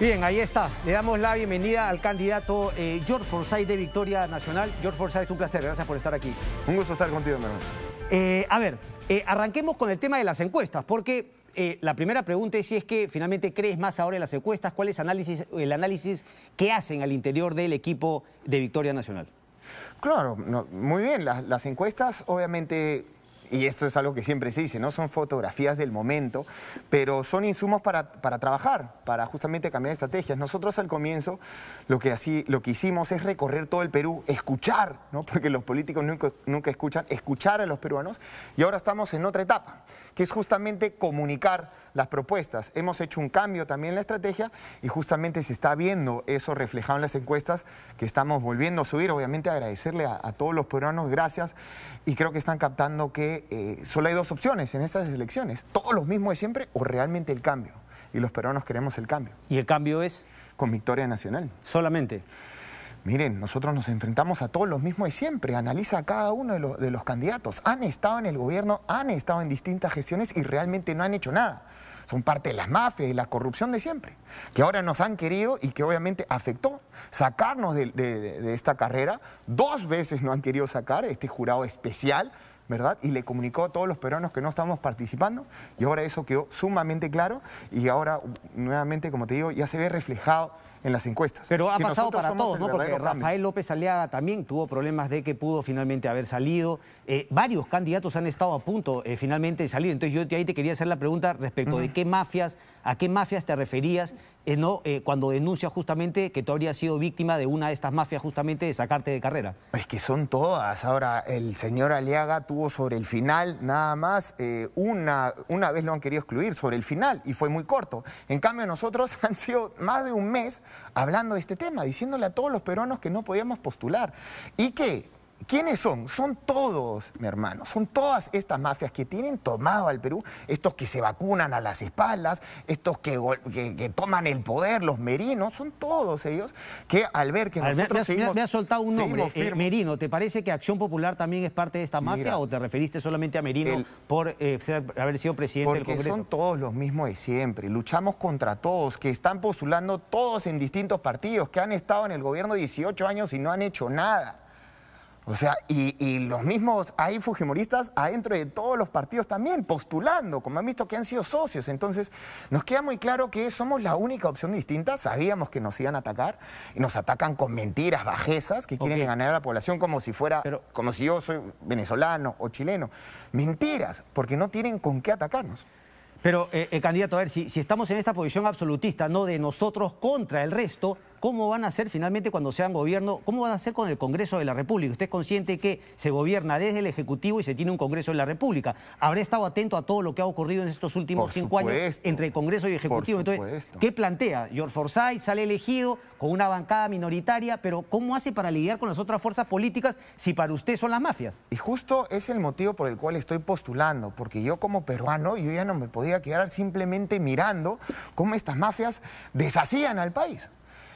Bien, ahí está. Le damos la bienvenida al candidato eh, George Forsyth de Victoria Nacional. George Forsyth, es un placer. Gracias por estar aquí. Un gusto estar contigo, hermano. Eh, a ver, eh, arranquemos con el tema de las encuestas, porque la primera pregunta es si es que finalmente crees más ahora en las encuestas. ¿Cuál es el análisis que hacen al interior del equipo de Victoria Nacional? Claro, muy bien. las encuestas, obviamente y esto es algo que siempre se dice, no son fotografías del momento, pero son insumos para, trabajar, para justamente cambiar estrategias. Nosotros al comienzo lo que, así, lo que hicimos es recorrer todo el Perú, escuchar, ¿no? porque los políticos nunca, escuchan, escuchar a los peruanos y ahora estamos en otra etapa, que es justamente comunicar las propuestas. Hemos hecho un cambio también en la estrategia y justamente se está viendo eso reflejado en las encuestas que estamos volviendo a subir. Obviamente agradecerle a, todos los peruanos, gracias, y creo que están captando que eh, solo hay dos opciones en estas elecciones, todos los mismos de siempre o realmente el cambio. Y los peruanos queremos el cambio. ¿Y el cambio es? con Victoria Nacional. Solamente. Miren, nosotros nos enfrentamos a todos los mismos de siempre. Analiza a cada uno de, los, candidatos. Han estado en el gobierno, han estado en distintas gestiones y realmente no han hecho nada son parte de las mafias y la corrupción de siempre, que ahora nos han querido y que obviamente afectó sacarnos de, de, esta carrera. Dos veces no han querido sacar este jurado especial ¿verdad? Y le comunicó a todos los peruanos que no estábamos participando y ahora eso quedó sumamente claro y ahora nuevamente, como te digo, ya se ve reflejado en las encuestas. Pero ha pasado para todos, ¿no? Porque Rafael López Aliaga también tuvo problemas de que pudo finalmente haber salido. Eh, varios candidatos han estado a punto eh, finalmente de salir. Entonces yo ahí te quería hacer la pregunta respecto de qué mafias ¿A qué mafias te referías eh, no, eh, cuando denuncias justamente que tú habrías sido víctima de una de estas mafias justamente de sacarte de carrera? Pues que son todas. Ahora, el señor Aliaga tuvo sobre el final nada más eh, una, una vez lo han querido excluir, sobre el final, y fue muy corto. En cambio, nosotros han sido más de un mes hablando de este tema, diciéndole a todos los peruanos que no podíamos postular y que ¿Quiénes son? Son todos, mi hermano, son todas estas mafias que tienen tomado al Perú, estos que se vacunan a las espaldas, estos que, toman el poder, los merinos, son todos ellos que al ver que nosotros seguimos... Me soltado un nombre, eh, Merino, ¿te parece que Acción Popular también es parte de esta mafia o te referiste solamente a Merino por eh, haber sido presidente del Congreso? son todos los mismos de siempre, luchamos contra todos, que están postulando todos en distintos partidos, que han estado en el gobierno 18 años y no han hecho nada. O sea, y, los mismos, hay fujimoristas adentro de todos los partidos también, postulando, como han visto que han sido socios. Entonces, nos queda muy claro que somos la única opción distinta. Sabíamos que nos iban a atacar y nos atacan con mentiras, bajezas, que quieren ganar a la población como si fuera, como si yo soy venezolano o chileno. Mentiras, porque no tienen con qué atacarnos. Pero, eh, eh, candidato, a ver, si estamos en esta posición absolutista, ¿no? De nosotros contra el resto, ¿Cómo van a hacer finalmente cuando sean gobierno? ¿Cómo van a hacer con el Congreso de la República? Usted es consciente que se gobierna desde el Ejecutivo y se tiene un Congreso de la República. Habrá estado atento a todo lo que ha ocurrido en estos últimos cinco años entre el Congreso y el Ejecutivo. Entonces, ¿qué plantea? George Forsyth sale elegido con una bancada minoritaria, pero ¿cómo hace para lidiar con las otras fuerzas políticas si para usted son las mafias? Y justo es el motivo por el cual estoy postulando, porque yo como peruano, yo ya no me podía quedar simplemente mirando cómo estas mafias deshacían al país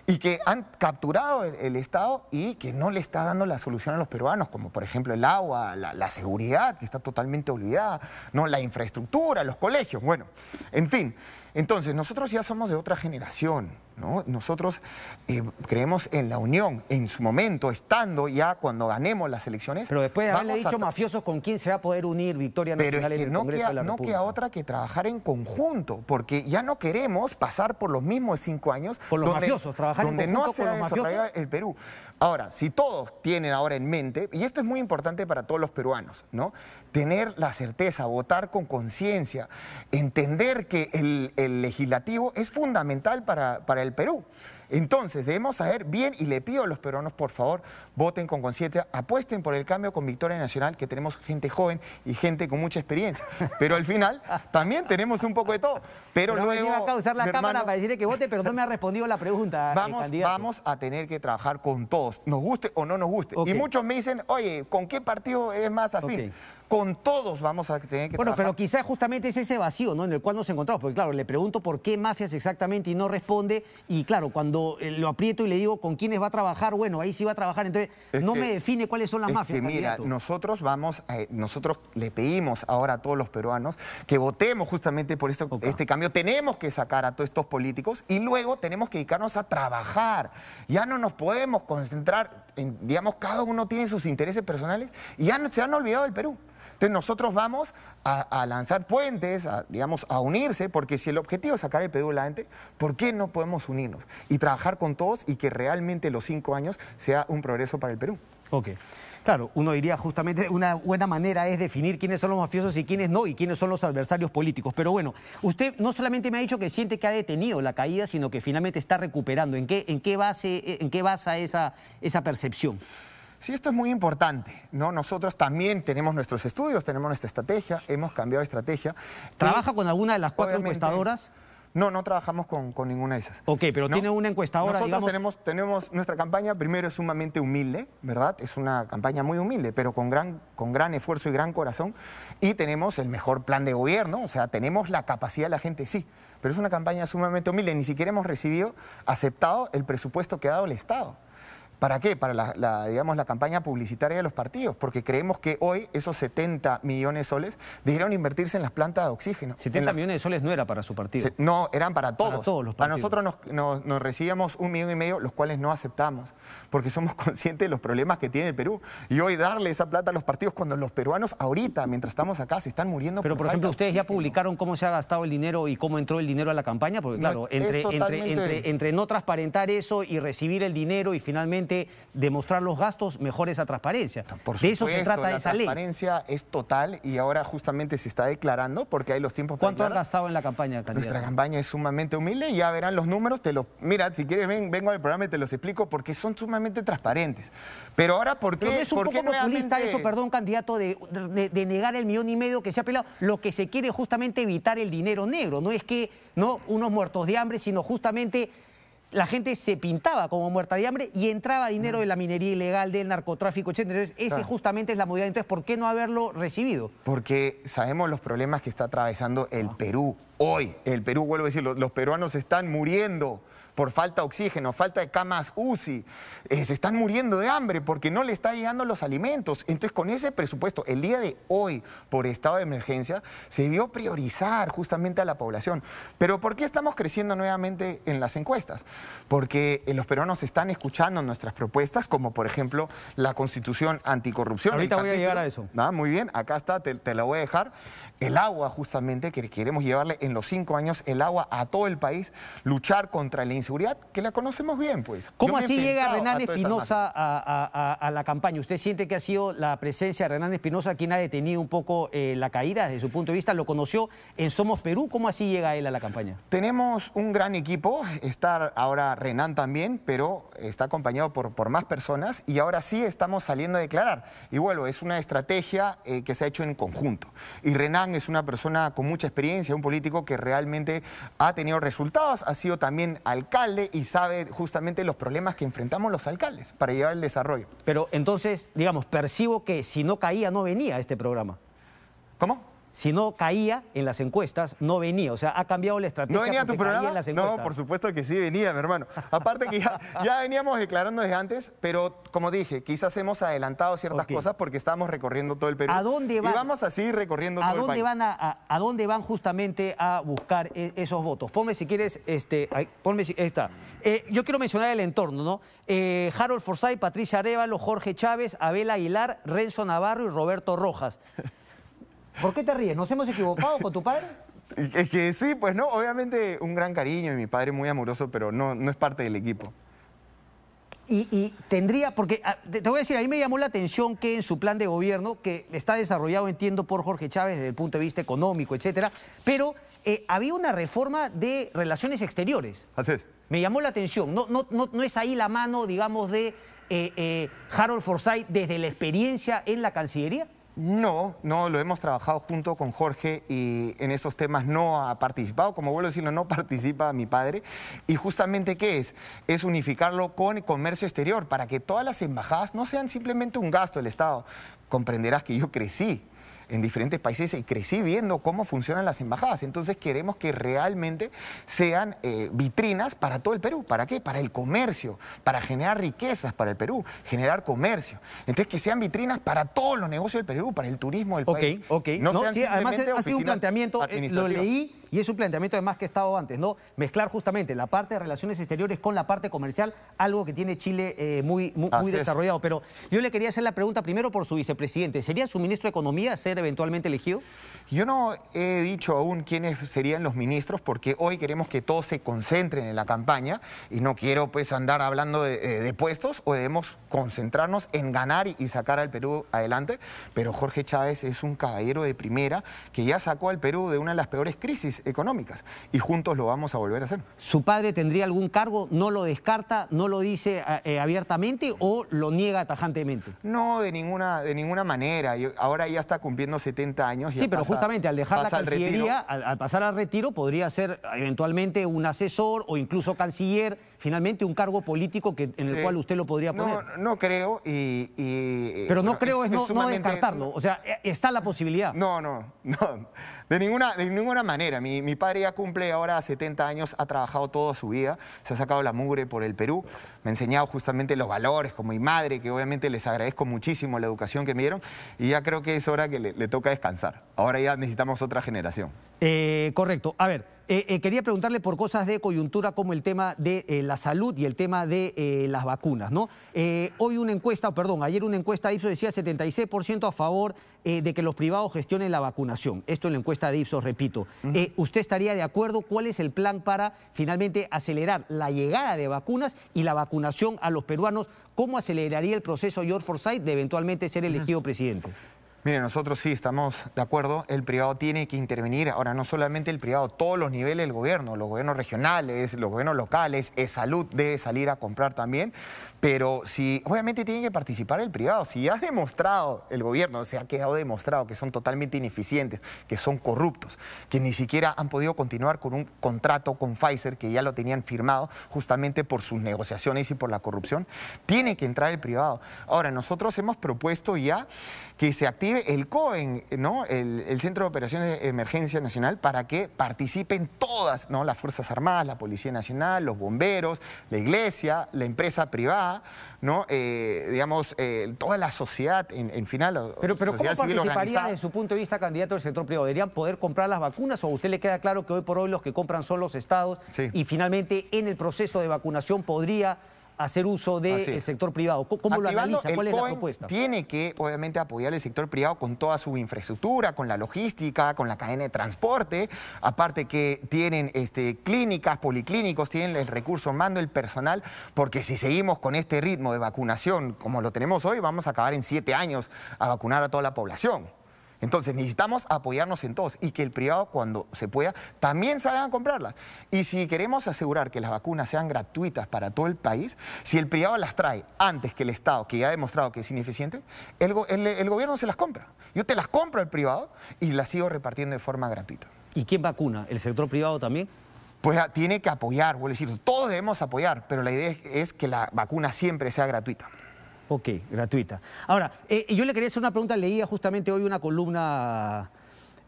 y que han capturado el, Estado y que no le está dando la solución a los peruanos, como por ejemplo el agua, la, la seguridad, que está totalmente olvidada, ¿no? la infraestructura, los colegios, bueno, en fin. Entonces, nosotros ya somos de otra generación, nosotros eh, creemos en la unión, en su momento, estando ya cuando ganemos las elecciones. Pero después de haberle dicho mafiosos con quién se va a poder unir Victoria Nacional en no queda, de la no queda otra que trabajar en conjunto, porque ya no queremos pasar por los mismos cinco años. Por los donde, mafiosos, trabajar donde no se el Perú. Ahora, si todos tienen ahora en mente, y esto es muy importante para todos los peruanos, ¿no? Tener la certeza, votar con conciencia, entender que el, legislativo es fundamental para, para el Perú. Entonces, debemos saber bien, y le pido a los peruanos, por favor, voten con conciencia, apuesten por el cambio con Victoria Nacional, que tenemos gente joven y gente con mucha experiencia. Pero al final, también tenemos un poco de todo. Pero, luego... causar la cámara que vote, pero me ha respondido la pregunta. Vamos, a tener que trabajar con todos, nos guste o no nos guste. Y muchos me dicen, oye, ¿con qué partido es más afín? con todos vamos a tener que Bueno, pero quizás justamente es ese vacío, En el cual nos encontramos, porque claro, le pregunto por qué mafias exactamente y no responde, y claro, cuando eh, lo aprieto y le digo con quiénes va a trabajar, bueno, ahí sí va a trabajar, entonces no me define cuáles son las mafias. Que mira, nosotros vamos, eh, nosotros le pedimos ahora a todos los peruanos que votemos justamente por este cambio. Tenemos que sacar a todos estos políticos y luego tenemos que dedicarnos a trabajar. Ya no nos podemos concentrar en, digamos, cada uno tiene sus intereses personales y ya se han olvidado del Perú. Entonces nosotros vamos a, lanzar puentes, a, digamos, a unirse, porque si el objetivo es sacar el Perú adelante, ¿por qué no podemos unirnos y trabajar con todos y que realmente los cinco años sea un progreso para el Perú? Ok. Claro, uno diría justamente una buena manera es definir quiénes son los mafiosos y quiénes no, y quiénes son los adversarios políticos. Pero bueno, usted no solamente me ha dicho que siente que ha detenido la caída, sino que finalmente está recuperando. ¿En qué, en qué, base, en qué basa esa, esa percepción? Sí, esto es muy importante, ¿no? Nosotros también tenemos nuestros estudios, tenemos nuestra estrategia, hemos cambiado de estrategia. ¿Trabaja con alguna de las cuatro encuestadoras? No, no trabajamos con, ninguna de esas. Ok, pero tiene una encuestadora, Nosotros tenemos, tenemos nuestra campaña, primero es sumamente humilde, ¿verdad? Es una campaña muy humilde, pero con gran, con gran esfuerzo y gran corazón. Y tenemos el mejor plan de gobierno, o sea, tenemos la capacidad de la gente, sí. Pero es una campaña sumamente humilde, ni siquiera hemos recibido, aceptado el presupuesto que ha dado el Estado. ¿Para qué? Para la, digamos, la campaña publicitaria de los partidos, porque creemos que hoy esos 70 millones de soles dijeron invertirse en las plantas de oxígeno. 70 millones de soles no era para su partido. no, eran para todos. Para todos los partidos. A nosotros nos, nos, recibíamos un millón y medio, los cuales no aceptamos, porque somos conscientes de los problemas que tiene el Perú. Y hoy darle esa plata a los partidos cuando los peruanos ahorita, mientras estamos acá, se están muriendo. Pero, por, ejemplo, ustedes ya publicaron cómo se ha gastado el dinero y cómo entró el dinero a la campaña, porque claro, entre no transparentar eso y recibir el dinero y finalmente demostrar los gastos, mejor esa transparencia. Ah, por supuesto, de eso se trata esa ley. transparencia es total y ahora justamente se está declarando porque hay los tiempos para ¿Cuánto ha han gastado en la campaña, candidato? Nuestra campaña es sumamente humilde y ya verán los números. Te los, mira, si quieres ven, vengo al programa y te los explico porque son sumamente transparentes. Pero ahora, ¿por qué? ¿No es un poco populista eso, perdón, candidato, de, negar el millón y medio que se ha pelado. Lo que se quiere justamente evitar el dinero negro. No es que no unos muertos de hambre, sino justamente la gente se pintaba como muerta de hambre y entraba dinero de la minería ilegal, del narcotráfico, etc. Entonces, ese justamente es la modalidad. Entonces, ¿por qué no haberlo recibido? Porque sabemos los problemas que está atravesando el Perú hoy. El Perú, vuelvo a decir, los peruanos están muriendo por falta de oxígeno, falta de camas UCI, eh, se están muriendo de hambre porque no le está llegando los alimentos. Entonces, con ese presupuesto, el día de hoy, por estado de emergencia, se vio priorizar justamente a la población. Pero ¿por qué estamos creciendo nuevamente en las encuestas? Porque eh, los peruanos están escuchando nuestras propuestas, como por ejemplo la constitución anticorrupción. Ahorita voy a llegar a eso. muy bien, acá está, te, la voy a dejar. El agua, justamente, que queremos llevarle en los cinco años, el agua a todo el país, luchar contra la seguridad, que la conocemos bien, pues. ¿Cómo así llega Renan Espinosa a, la campaña? ¿Usted siente que ha sido la presencia de Renan Espinosa quien ha detenido un poco eh, la caída desde su punto de vista? ¿Lo conoció en Somos Perú? ¿Cómo así llega él a la campaña? Tenemos un gran equipo, está ahora Renan también, pero está acompañado por, por más personas y ahora sí estamos saliendo a declarar. Y bueno es una estrategia eh, que se ha hecho en conjunto. Y Renan es una persona con mucha experiencia, un político que realmente ha tenido resultados, ha sido también alcalde y sabe justamente los problemas que enfrentamos los alcaldes para llevar el desarrollo. Pero entonces, digamos, percibo que si no caía, no venía este programa. ¿Cómo? si no caía en las encuestas, no venía. O sea, ha cambiado la estrategia. ¿No venía a tu programa? En las no, por supuesto que sí venía, mi hermano. Aparte que ya, veníamos declarando desde antes, pero como dije, quizás hemos adelantado ciertas cosas porque estábamos recorriendo todo el Perú. ¿A dónde van? Y vamos así recorriendo todo el país. Van a, dónde van justamente a buscar e, esos votos? Ponme si quieres, este, ponme si, esta. Eh, yo quiero mencionar el entorno, ¿no? Eh, Harold Forsyth, Patricia Arevalo, Jorge Chávez, Abel Aguilar, Renzo Navarro y Roberto Rojas. ¿Por qué te ríes? ¿Nos hemos equivocado con tu padre? Es que sí, pues no, obviamente un gran cariño y mi padre muy amoroso, pero no, no es parte del equipo. Y, tendría, porque ah, te, voy a decir, a mí me llamó la atención que en su plan de gobierno, que está desarrollado, entiendo, por Jorge Chávez desde el punto de vista económico, etcétera, pero eh, había una reforma de relaciones exteriores. Así es. Me llamó la atención. No, no, no, es ahí la mano, digamos, de eh, eh, Harold Forsyth desde la experiencia en la Cancillería. No, no, lo hemos trabajado junto con Jorge y en esos temas no ha participado, como vuelvo a decirlo, no participa mi padre. Y justamente, ¿qué es? Es unificarlo con el comercio exterior para que todas las embajadas no sean simplemente un gasto del Estado. Comprenderás que yo crecí en diferentes países y crecí viendo cómo funcionan las embajadas. Entonces queremos que realmente sean eh, vitrinas para todo el Perú. ¿Para qué? Para el comercio, para generar riquezas para el Perú, generar comercio. Entonces que sean vitrinas para todos los negocios del Perú, para el turismo del país. Ok, ok. además ha sido un planteamiento, eh, lo leí y es un planteamiento además que he estado antes, ¿no? Mezclar justamente la parte de relaciones exteriores con la parte comercial, algo que tiene Chile eh, muy, muy, desarrollado. Pero yo le quería hacer la pregunta primero por su vicepresidente. ¿Sería su ministro de Economía ser eventualmente elegido? Yo no he dicho aún quiénes serían los ministros porque hoy queremos que todos se concentren en la campaña y no quiero pues andar hablando de, eh, puestos o debemos concentrarnos en ganar y sacar al Perú adelante. Pero Jorge Chávez es un caballero de primera que ya sacó al Perú de una de las peores crisis económicas. Y juntos lo vamos a volver a hacer. ¿Su padre tendría algún cargo? ¿No lo descarta? ¿No lo dice eh, eh, abiertamente o lo niega tajantemente? No, de ninguna, de ninguna manera. ahora ya está cumpliendo 70 años. Y sí, pero justamente al dejar la Cancillería, al pasar al retiro, podría ser eventualmente un asesor o incluso canciller finalmente un cargo político que, en el cual usted lo podría poner. No, no creo y, Pero no creo es, no, descartarlo, o sea, e, está la posibilidad. No, no, no, de ninguna, de ninguna manera. Mi, padre ya cumple ahora 70 años, ha trabajado toda su vida, se ha sacado la mugre por el Perú, me ha enseñado justamente los valores, como mi madre, que obviamente les agradezco muchísimo la educación que me dieron, y ya creo que es hora que le, toca descansar. Ahora ya necesitamos otra generación. Eh, correcto. A ver, eh, eh, quería preguntarle por cosas de coyuntura como el tema de eh, la salud y el tema de las vacunas, hoy una encuesta, perdón, ayer una encuesta de Ipsos decía 76% a favor de que los privados gestionen la vacunación. Esto en la encuesta de Ipsos, repito. ¿Usted estaría de acuerdo? ¿Cuál es el plan para finalmente acelerar la llegada de vacunas y la vacunación a los peruanos? ¿Cómo aceleraría el proceso George Forsyth de eventualmente ser elegido presidente? Mire, nosotros sí estamos de acuerdo, el privado tiene que intervenir, ahora no solamente el privado, todos los niveles del gobierno, los gobiernos regionales, los gobiernos locales, e salud debe salir a comprar también, pero si, obviamente tiene que participar el privado. Si ha demostrado el gobierno, se ha quedado demostrado que son totalmente ineficientes, que son corruptos, que ni siquiera han podido continuar con un contrato con Pfizer que ya lo tenían firmado justamente por sus negociaciones y por la corrupción, tiene que entrar el privado. Ahora, nosotros hemos propuesto ya que se active el COEN, ¿no? el, Centro de Operaciones de Emergencia Nacional, para que participen todas ¿no? las Fuerzas Armadas, la Policía Nacional, los bomberos, la iglesia, la empresa privada ¿no? Eh, digamos, eh, toda la sociedad en, final. Pero, pero ¿cómo participaría desde su punto de vista candidato del sector privado? ¿Deberían poder comprar las vacunas o a usted le queda claro que hoy por hoy los que compran son los estados y finalmente en el proceso de vacunación podría hacer uso del sector privado. ¿Cómo lo analiza? ¿Cuál es la propuesta? Tiene que, obviamente, apoyar el sector privado con toda su infraestructura, con la logística, con la cadena de transporte. Aparte que tienen este, clínicas, policlínicos, tienen el recurso mando, el personal, porque si seguimos con este ritmo de vacunación como lo tenemos hoy, vamos a acabar en siete años a vacunar a toda la población. Entonces necesitamos apoyarnos en todos y que el privado cuando se pueda también salgan a comprarlas. Y si queremos asegurar que las vacunas sean gratuitas para todo el país, si el privado las trae antes que el Estado, que ya ha demostrado que es ineficiente, el, el gobierno se las compra. Yo te las compro al privado y las sigo repartiendo de forma gratuita. ¿Y quién vacuna? ¿El sector privado también? pues ah, tiene que apoyar, vuelvo a decir, todos debemos apoyar, pero la idea es, que la vacuna siempre sea gratuita. Ok, gratuita. Ahora, eh, yo le quería hacer una pregunta. Leía justamente hoy una columna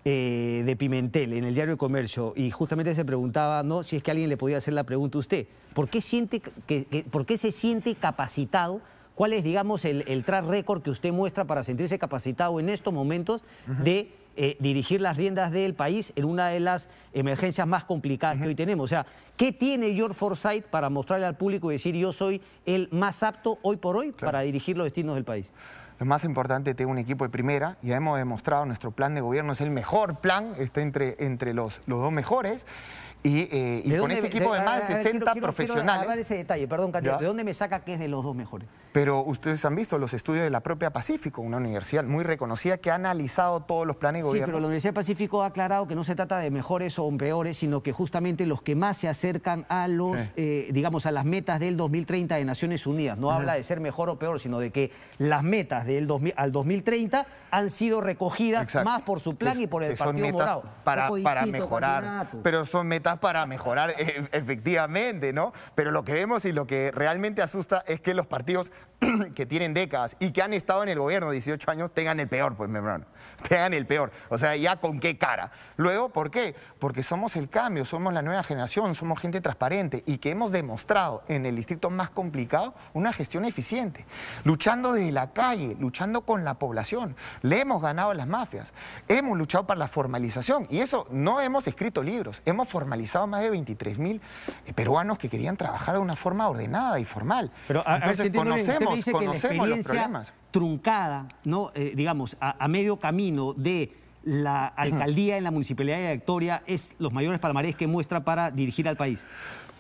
eh, de Pimentel en el diario de Comercio y justamente se preguntaba, ¿no? Si es que alguien le podía hacer la pregunta a usted. ¿Por qué, siente que, ¿por qué se siente capacitado? ¿Cuál es, digamos, el, track récord que usted muestra para sentirse capacitado en estos momentos de eh, dirigir las riendas del país en una de las emergencias más complicadas que hoy tenemos. O sea, ¿qué tiene George Forsyth para mostrarle al público y decir yo soy el más apto hoy por hoy para dirigir los destinos del país? Lo más importante, tengo un equipo de primera, ya hemos demostrado nuestro plan de gobierno es el mejor plan, está entre, entre los, los dos mejores, y, eh, con este equipo de, más de 60 profesionales. ese detalle, perdón, ¿de dónde me saca que es de los dos mejores? Pero ustedes han visto los estudios de la propia Pacífico, una universidad muy reconocida que ha analizado todos los planes gobiernos. Sí, pero la Universidad Pacífico ha aclarado que no se trata de mejores o peores, sino que justamente los que más se acercan a los, eh, digamos, a las metas del 2030 de Naciones Unidas. No habla de ser mejor o peor, sino de que las metas del 2000, al 2030 han sido recogidas más por su plan y por el Partido Morado. Para, para mejorar, pero son metas para mejorar eh, efectivamente, ¿no? Pero lo que vemos y lo que realmente asusta es que los partidos que tienen décadas y que han estado en el gobierno 18 años tengan el peor, pues, Membrano te dan el peor. O sea, ya con qué cara. Luego, ¿por qué? Porque somos el cambio, somos la nueva generación, somos gente transparente y que hemos demostrado en el distrito más complicado una gestión eficiente. Luchando desde la calle, luchando con la población. Le hemos ganado a las mafias. Hemos luchado para la formalización y eso no hemos escrito libros. Hemos formalizado más de 23 mil eh, peruanos que querían trabajar de una forma ordenada y formal. Pero a, Entonces, ver, conocemos, los problemas truncada, ¿no? Eh, digamos, a, a, medio camino de la alcaldía en la municipalidad de Victoria es los mayores palmarés que muestra para dirigir al país.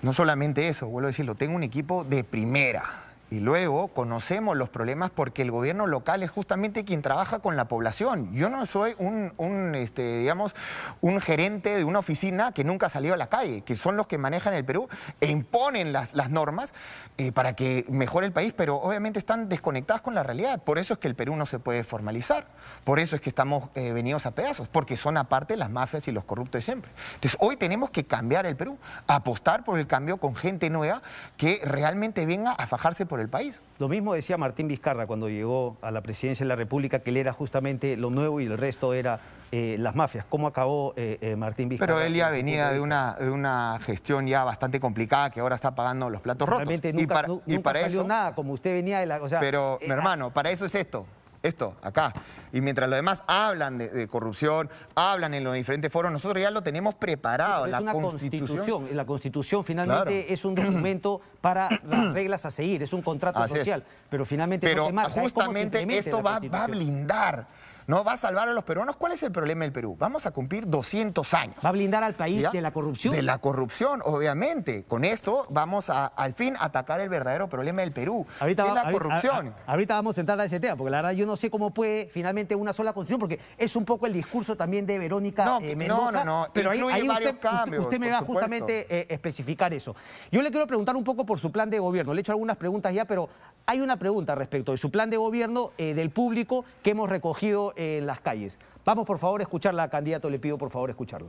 No solamente eso, vuelvo a decirlo, tengo un equipo de primera y luego conocemos los problemas porque el gobierno local es justamente quien trabaja con la población. Yo no soy un, este, digamos, un gerente de una oficina que nunca salió a la calle, que son los que manejan el Perú e imponen las, normas eh, para que mejore el país, pero obviamente están desconectadas con la realidad. Por eso es que el Perú no se puede formalizar, por eso es que estamos eh, venidos a pedazos, porque son aparte las mafias y los corruptos de siempre. Entonces hoy tenemos que cambiar el Perú, apostar por el cambio con gente nueva que realmente venga a fajarse por el país. Lo mismo decía Martín Vizcarra cuando llegó a la presidencia de la República, que él era justamente lo nuevo y el resto era eh, las mafias. ¿Cómo acabó eh, eh, Martín Vizcarra? Pero él ya venía de una, una gestión ya bastante complicada que ahora está pagando los platos Realmente rotos. Nunca, nunca nada, como usted venía de la... pero, mi hermano, para eso es esto esto, acá. Y mientras los demás hablan de, corrupción, hablan en los diferentes foros, nosotros ya lo tenemos preparado. la constitución. La constitución finalmente es un documento para las reglas a seguir, es un contrato social. Pero finalmente justamente esto va, a blindar. ¿no? Va a salvar a los peruanos. ¿Cuál es el problema del Perú? Vamos a cumplir 200 años. ¿Va a blindar al país de la corrupción? De la corrupción, obviamente. Con esto vamos al fin a atacar el verdadero problema del Perú, ahorita es la corrupción. ahorita vamos a entrar a ese tema, porque la verdad yo no sé cómo puede finalmente una sola constitución, porque es un poco el discurso también de Verónica no, eh, No, no, no. Pero ahí, usted, usted, me va justamente a eh, especificar eso. Yo le quiero preguntar un poco por su plan de gobierno. Le he hecho algunas preguntas ya, pero hay una pregunta respecto de su plan de gobierno eh, del público que hemos recogido en las calles. Vamos, por favor, a escucharla, candidato. Le pido, por favor, escucharla.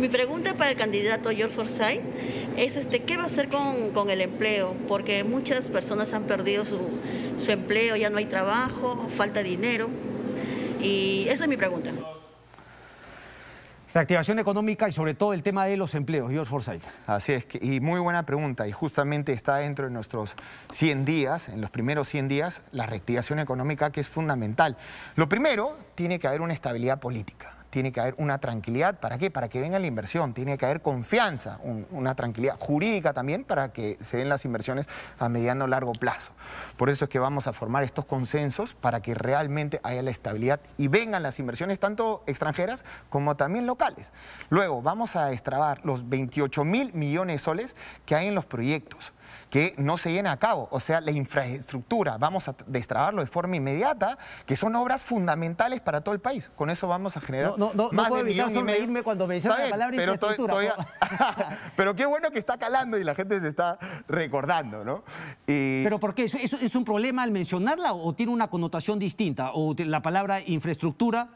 Mi pregunta para el candidato George Forsyth es este, ¿qué va a hacer con, el empleo? Porque muchas personas han perdido su, empleo, ya no hay trabajo, falta dinero. Y esa es mi pregunta. Reactivación económica y sobre todo el tema de los empleos, George Forsyth. Así es, que, y muy buena pregunta, y justamente está dentro de nuestros 100 días, en los primeros 100 días, la reactivación económica que es fundamental. Lo primero, tiene que haber una estabilidad política tiene que haber una tranquilidad. ¿Para qué? Para que venga la inversión. Tiene que haber confianza, una tranquilidad jurídica también para que se den las inversiones a mediano o largo plazo. Por eso es que vamos a formar estos consensos para que realmente haya la estabilidad y vengan las inversiones tanto extranjeras como también locales. Luego vamos a extrabar los 28 mil millones de soles que hay en los proyectos que no se llena a cabo. O sea, la infraestructura, vamos a destrabarlo de forma inmediata, que son obras fundamentales para todo el país. Con eso vamos a generar no, no, no, no puedo evitar sonreírme cuando me la palabra infraestructura. pero qué bueno que está calando y la gente se está recordando, ¿no? ¿Pero por qué? ¿Es, es un problema al mencionarla o tiene una connotación distinta? ¿O la palabra infraestructura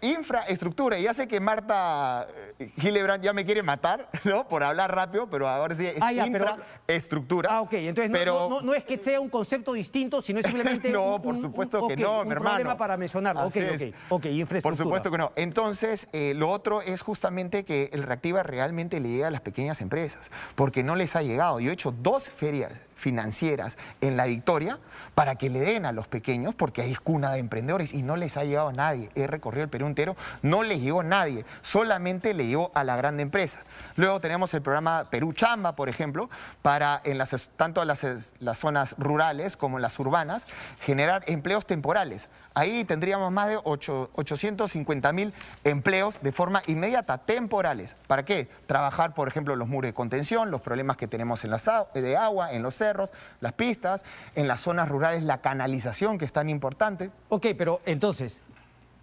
infraestructura. Y sé que Marta eh, Gillebrand ya me quiere matar, ¿no? Por hablar rápido, pero ahora sí ah, infraestructura. Ah, ok. Entonces no, no, es que sea un concepto distinto, sino simplemente No, por supuesto que no, mi hermano. problema para mencionarlo. Ok, ok. Ok, infraestructura. Por supuesto que no. Entonces, eh, lo otro es justamente que el Reactiva realmente le llega a las pequeñas empresas, porque no les ha llegado. Yo he hecho dos ferias financieras en La Victoria para que le den a los pequeños, porque ahí es cuna de emprendedores y no les ha llegado a nadie. He recorrido el Perú entero, no les llegó a nadie, solamente le llegó a la grande empresa. Luego tenemos el programa Perú Chamba, por ejemplo, para en las, tanto las, las zonas rurales como en las urbanas generar empleos temporales. Ahí tendríamos más de 8, 850 mil empleos de forma inmediata, temporales. ¿Para qué? Trabajar, por ejemplo, los muros de contención, los problemas que tenemos en las, de agua, en los las pistas, en las zonas rurales la canalización que es tan importante. Ok, pero entonces,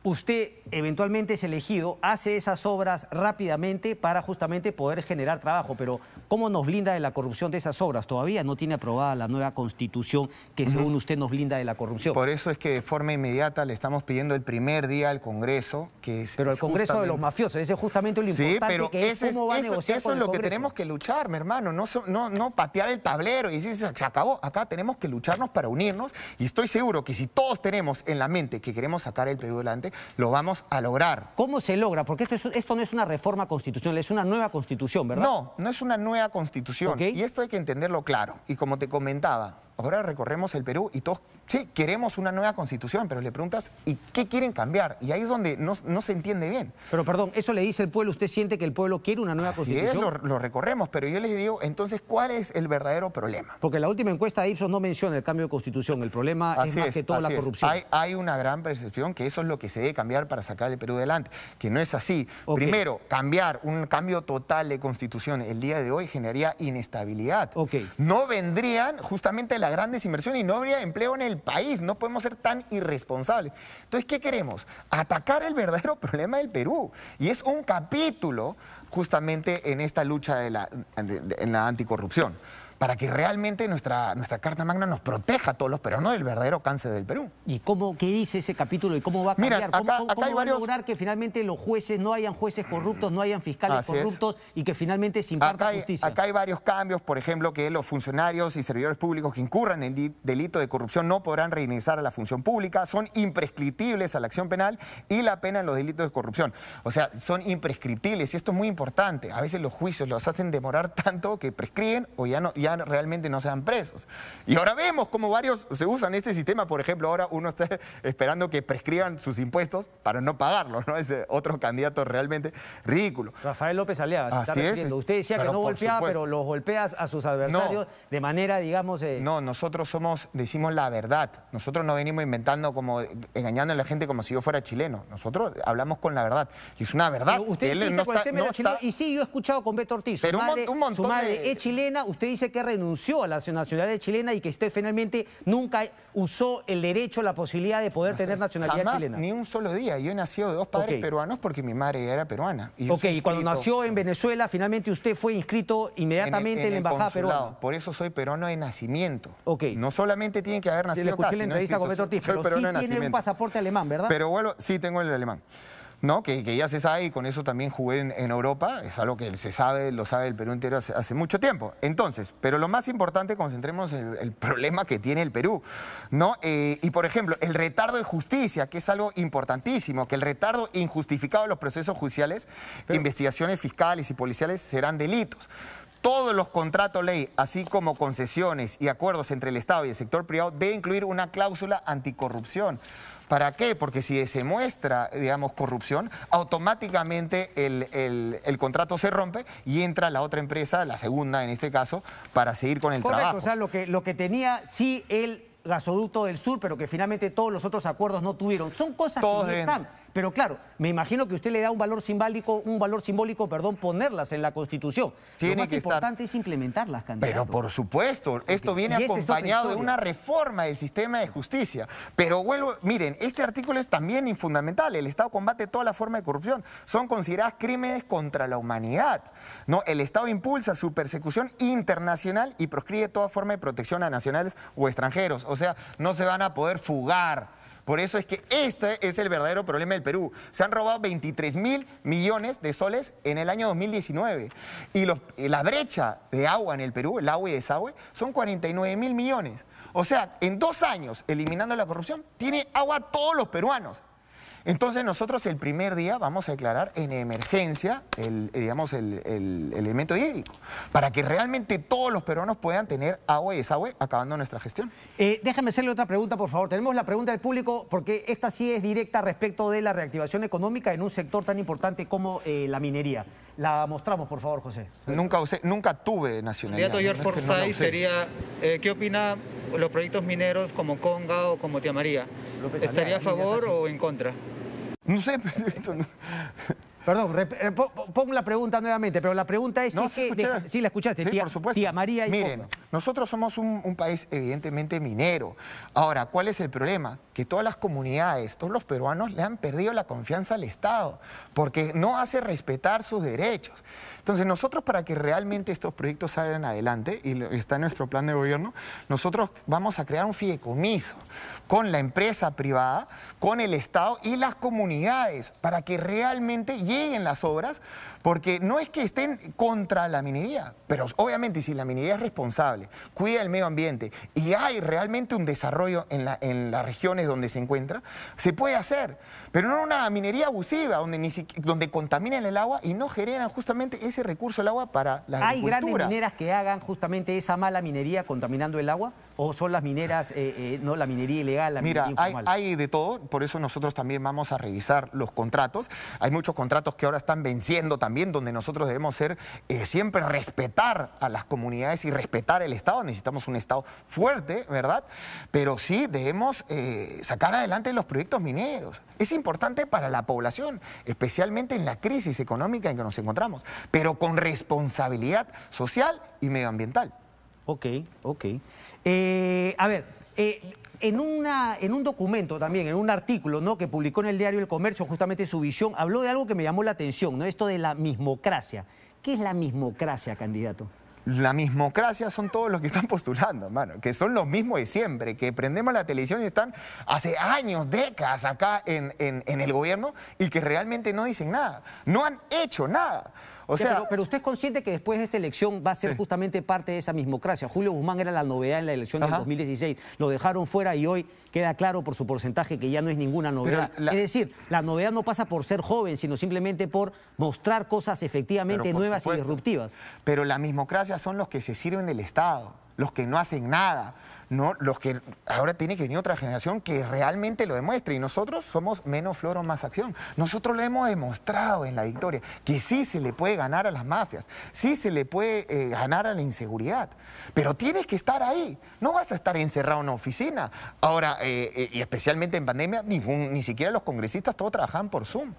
usted eventualmente es elegido, hace esas obras rápidamente para justamente poder generar trabajo, pero ¿cómo nos blinda de la corrupción de esas obras? Todavía no tiene aprobada la nueva constitución que según usted nos blinda de la corrupción. Por eso es que de forma inmediata le estamos pidiendo el primer día al Congreso que es Pero el Congreso de los mafiosos, ese es justamente lo importante sí, pero que es cómo va a negociar Eso es lo que tenemos que luchar, mi hermano, no, patear el tablero y decir, se acabó, acá tenemos que lucharnos para unirnos y estoy seguro que si todos tenemos en la mente que queremos sacar el periodo delante lo vamos a lograr. ¿Cómo se logra? Porque esto, no es una reforma constitucional, es una nueva constitución, ¿verdad? No, no es una nueva constitución. Y esto hay que entenderlo claro. Y como te comentaba, ahora recorremos el Perú y todos, sí, queremos una nueva constitución, pero le preguntas, ¿y qué quieren cambiar? Y ahí es donde no, se entiende bien. Pero perdón, eso le dice el pueblo, usted siente que el pueblo quiere una nueva constitución. Sí, lo, recorremos, pero yo les digo, entonces, ¿cuál es el verdadero problema? Porque la última encuesta de Ipsos no menciona el cambio de constitución, el problema es más que toda la corrupción. Hay, una gran percepción que eso es lo que se debe cambiar para sacar el Perú adelante, que no es así. Primero, cambiar un cambio total de constitución el día de hoy generaría inestabilidad. No vendrían justamente la grandes inversiones y no habría empleo en el país. No podemos ser tan irresponsables. Entonces, ¿qué queremos? Atacar el verdadero problema del Perú. Y es un capítulo justamente en esta lucha de la, en la anticorrupción para que realmente nuestra, nuestra Carta Magna nos proteja a todos los no del verdadero cáncer del Perú. ¿Y cómo, qué dice ese capítulo y cómo va a cambiar? ¿Cómo, va a lograr que finalmente los jueces no hayan jueces corruptos, no hayan fiscales corruptos y que finalmente se imparta justicia? Acá hay varios cambios, por ejemplo, que los funcionarios y servidores públicos que incurran en delito de corrupción no podrán reiniciar a la función pública, son imprescriptibles a la acción penal y la pena en los delitos de corrupción. O sea, son imprescriptibles y esto es muy importante. A veces los juicios los hacen demorar tanto que prescriben o ya no... Ya realmente no sean presos. Y ahora vemos cómo varios se usan este sistema, por ejemplo, ahora uno está esperando que prescriban sus impuestos para no pagarlos, ¿no? Es otro candidato realmente ridículo. Rafael López Aliaga, Usted decía que no golpeaba, pero los golpeas a sus adversarios de manera, digamos... Eh, no, nosotros somos, decimos la verdad. Nosotros no venimos inventando como, engañando a la gente como si yo fuera chileno. Nosotros hablamos con la verdad. Y es una verdad. usted Y sí, yo he escuchado con Beto Ortiz. Pero un, montón es chilena, usted dice que renunció a la nacionalidad chilena y que usted finalmente nunca usó el derecho, la posibilidad de poder tener nacionalidad chilena. ni un solo día. Yo he nacido de dos padres peruanos porque mi madre era peruana. Y ok, y cuando nació en Venezuela, finalmente usted fue inscrito inmediatamente en, la embajada peruana. Por eso soy peruano de nacimiento. Ok. No solamente tiene que haber nacido en la entrevista con Ortiz, pero tiene un pasaporte alemán, ¿verdad? Pero bueno, sí tengo el alemán. ¿no? Que, que, ya se sabe y con eso también jugué en, Europa, es algo que se sabe, lo sabe el Perú entero hace, mucho tiempo. Entonces, pero lo más importante, concentremos en el, problema que tiene el Perú, ¿no? Eh, y por ejemplo, el retardo de justicia, que es algo importantísimo, que el retardo injustificado de los procesos judiciales, investigaciones fiscales y policiales serán delitos todos los contratos ley, así como concesiones y acuerdos entre el Estado y el sector privado, deben incluir una cláusula anticorrupción. ¿Para qué? Porque si se muestra, digamos, corrupción, automáticamente el, contrato se rompe y entra la otra empresa, la segunda en este caso, para seguir con el Correcto, trabajo. O sea, lo que, lo que tenía sí el gasoducto del sur, pero que finalmente todos los otros acuerdos no tuvieron. Son cosas que no están. Pero claro, me imagino que usted le da un valor simbólico, un valor simbólico, perdón, ponerlas en la Constitución. Lo más importante es implementarlas, candidato. Pero por supuesto, esto viene acompañado de una reforma del sistema de justicia. Pero vuelvo, miren, este artículo es también infundamental. El Estado combate toda la forma de corrupción. Son consideradas crímenes contra la humanidad. ¿no? El Estado impulsa su persecución internacional y proscribe toda forma de protección a nacionales o extranjeros. O sea, no se van a poder fugar por eso es que este es el verdadero problema del Perú. Se han robado 23 mil millones de soles en el año 2019. Y eh, la brecha de agua en el Perú, el agua y desagüe, son 49 mil millones. O sea, en dos años, eliminando la corrupción, tiene agua todos los peruanos. Entonces nosotros el primer día vamos a declarar en emergencia el, eh, digamos, el, elemento hídrico, para que realmente todos los peruanos puedan tener agua y desagüe acabando nuestra gestión. Eh, déjame hacerle otra pregunta, por favor. Tenemos la pregunta del público, porque esta sí es directa respecto de la reactivación económica en un sector tan importante como eh, la minería. La mostramos, por favor, José. Nunca, usé, nunca tuve nacionalidad. Candidato George Forsyth sería, eh, ¿qué opina los proyectos mineros como Conga o como Tía María? ¿Estaría a favor o en contra? No sé, Perdón, eh, pongo la pregunta nuevamente, pero la pregunta es si, la escuchaste, tía, María y Miren, nosotros somos un, país evidentemente minero. Ahora, ¿cuál es el problema? Que todas las comunidades, todos los peruanos le han perdido la confianza al Estado, porque no hace respetar sus derechos. Entonces nosotros para que realmente estos proyectos salgan adelante, y está en nuestro plan de gobierno, nosotros vamos a crear un fideicomiso con la empresa privada, con el Estado y las comunidades, para que realmente lleguen las obras, porque no es que estén contra la minería, pero obviamente si la minería es responsable, cuida el medio ambiente y hay realmente un desarrollo en, las regiones donde se encuentra, se puede hacer, pero no una minería abusiva, donde, ni, donde contaminan el agua y no generan justamente ese recurso el agua para la ¿Hay grandes mineras que hagan justamente esa mala minería contaminando el agua? ¿O son las mineras, eh, eh, no la minería ilegal, la Mira, minería informal? Hay, de todo, por eso nosotros también vamos a revisar los contratos. Hay muchos contratos que ahora están venciendo también, donde nosotros debemos ser eh, siempre respetar a las comunidades y respetar el Estado. Necesitamos un Estado fuerte, ¿verdad? Pero sí debemos sacar adelante los proyectos mineros. Es importante para la población, especialmente en la crisis económica en que nos encontramos, pero con responsabilidad social y medioambiental. Ok, ok. Eh, a ver, eh, en, una, en un documento también, en un artículo ¿no? que publicó en el diario El Comercio, justamente su visión, habló de algo que me llamó la atención, ¿no? esto de la mismocracia. ¿Qué es la mismocracia, candidato? La mismocracia son todos los que están postulando, hermano, que son los mismos de siempre, que prendemos la televisión y están hace años, décadas acá en, en el gobierno y que realmente no dicen nada, no han hecho nada pero, usted es consciente que después de esta elección va a ser justamente parte de esa mismocracia. Julio Guzmán era la novedad en la elección del 2016. Lo dejaron fuera y hoy queda claro por su porcentaje que ya no es ninguna novedad. Es decir, la novedad no pasa por ser joven, sino simplemente por mostrar cosas efectivamente nuevas y disruptivas. Pero la mismocracia son los que se sirven del Estado los que no hacen nada, los que ahora tiene que venir otra generación que realmente lo demuestre. Y nosotros somos menos flor más acción. Nosotros lo hemos demostrado en la victoria, que sí se le puede ganar a las mafias, sí se le puede eh, ganar a la inseguridad, pero tienes que estar ahí. No vas a estar encerrado en una oficina. Ahora, eh, eh, y especialmente en pandemia, ni siquiera los congresistas todos trabajan por Zoom.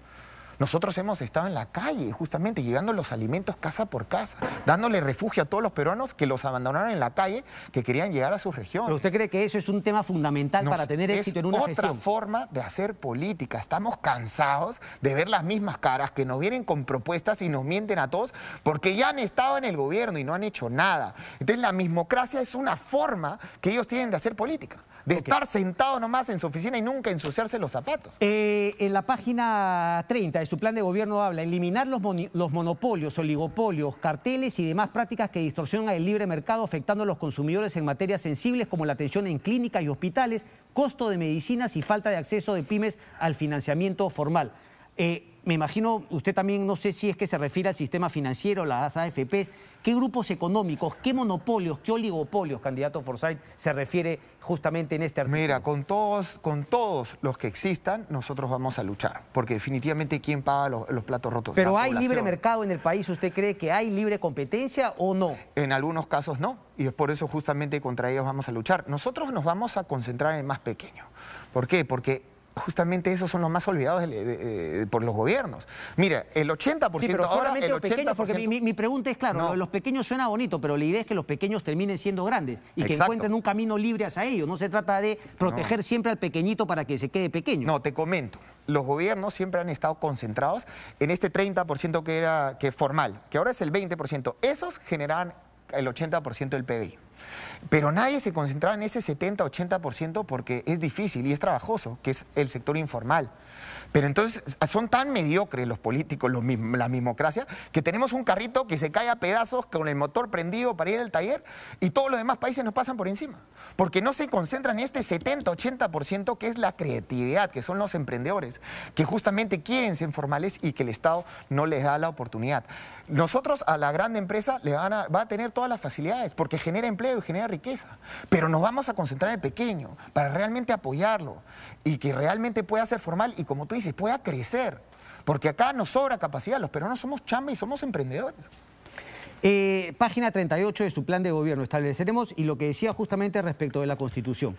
Nosotros hemos estado en la calle, justamente, llevando los alimentos casa por casa, dándole refugio a todos los peruanos que los abandonaron en la calle, que querían llegar a sus regiones. ¿Pero usted cree que eso es un tema fundamental para tener éxito en una gestión? Es otra forma de hacer política. Estamos cansados de ver las mismas caras que nos vienen con propuestas y nos mienten a todos porque ya han estado en el gobierno y no han hecho nada. Entonces la mismocracia es una forma que ellos tienen de hacer política de estar sentado nomás en su oficina y nunca ensuciarse los zapatos. Eh, en la página 30 de su plan de gobierno habla eliminar los, los monopolios, oligopolios, carteles y demás prácticas que distorsionan el libre mercado afectando a los consumidores en materias sensibles como la atención en clínicas y hospitales, costo de medicinas y falta de acceso de pymes al financiamiento formal. Eh, me imagino, usted también, no sé si es que se refiere al sistema financiero, las AFPs, ¿qué grupos económicos, qué monopolios, qué oligopolios, candidato Forsyth, se refiere justamente en este artículo? Mira, con todos, con todos los que existan, nosotros vamos a luchar, porque definitivamente quién paga los, platos rotos. Pero ¿hay libre mercado en el país? ¿Usted cree que hay libre competencia o no? En algunos casos no, y es por eso justamente contra ellos vamos a luchar. Nosotros nos vamos a concentrar en el más pequeño. ¿Por qué? Porque justamente esos son los más olvidados por los gobiernos. Mira, el 80% ahora, solamente los 80%, pequeños, porque mi, pregunta es, claro, los pequeños suena bonito, pero la idea es que los pequeños terminen siendo grandes y que encuentren un camino libre hacia ellos. No se trata de proteger siempre al pequeñito para que se quede pequeño. No, te comento. Los gobiernos siempre han estado concentrados en este 30% que era que formal, que ahora es el 20%. Esos generan el 80% del PBI. Pero nadie se concentraba en ese 70-80% porque es difícil y es trabajoso, que es el sector informal. Pero entonces son tan mediocres los políticos, la mismocracia, que tenemos un carrito que se cae a pedazos con el motor prendido para ir al taller y todos los demás países nos pasan por encima. Porque no se concentran en este 70-80% que es la creatividad, que son los emprendedores, que justamente quieren ser formales y que el Estado no les da la oportunidad. Nosotros a la gran empresa le van a, va a tener todas las facilidades porque genera empleo y genera riqueza, pero nos vamos a concentrar en el pequeño para realmente apoyarlo y que realmente pueda ser formal y como tú dices, pueda crecer, porque acá nos sobra capacidad, los peruanos somos chamba y somos emprendedores. Eh, página 38 de su plan de gobierno estableceremos y lo que decía justamente respecto de la Constitución.